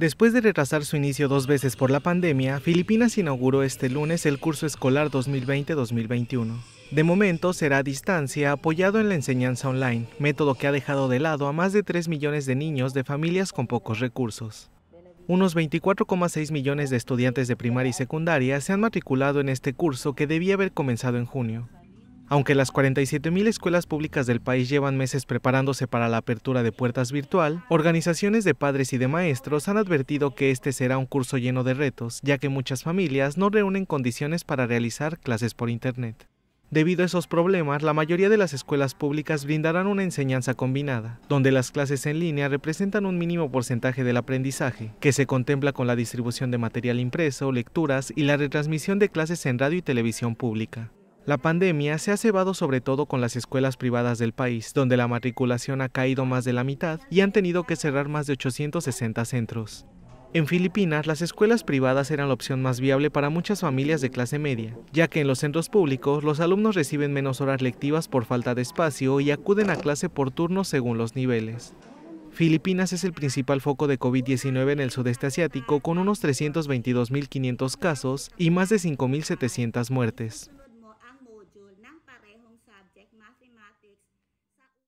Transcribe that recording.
Después de retrasar su inicio dos veces por la pandemia, Filipinas inauguró este lunes el curso escolar 2020-2021. De momento será a distancia apoyado en la enseñanza online, método que ha dejado de lado a más de 3 millones de niños de familias con pocos recursos. Unos 24,6 millones de estudiantes de primaria y secundaria se han matriculado en este curso que debía haber comenzado en junio. Aunque las 47.000 escuelas públicas del país llevan meses preparándose para la apertura de puertas virtual, organizaciones de padres y de maestros han advertido que este será un curso lleno de retos, ya que muchas familias no reúnen condiciones para realizar clases por Internet. Debido a esos problemas, la mayoría de las escuelas públicas brindarán una enseñanza combinada, donde las clases en línea representan un mínimo porcentaje del aprendizaje, que se contempla con la distribución de material impreso, lecturas y la retransmisión de clases en radio y televisión pública. La pandemia se ha cebado sobre todo con las escuelas privadas del país, donde la matriculación ha caído más de la mitad y han tenido que cerrar más de 860 centros. En Filipinas, las escuelas privadas eran la opción más viable para muchas familias de clase media, ya que en los centros públicos los alumnos reciben menos horas lectivas por falta de espacio y acuden a clase por turnos según los niveles. Filipinas es el principal foco de COVID-19 en el sudeste asiático con unos 322.500 casos y más de 5.700 muertes. subject, mathematics, sa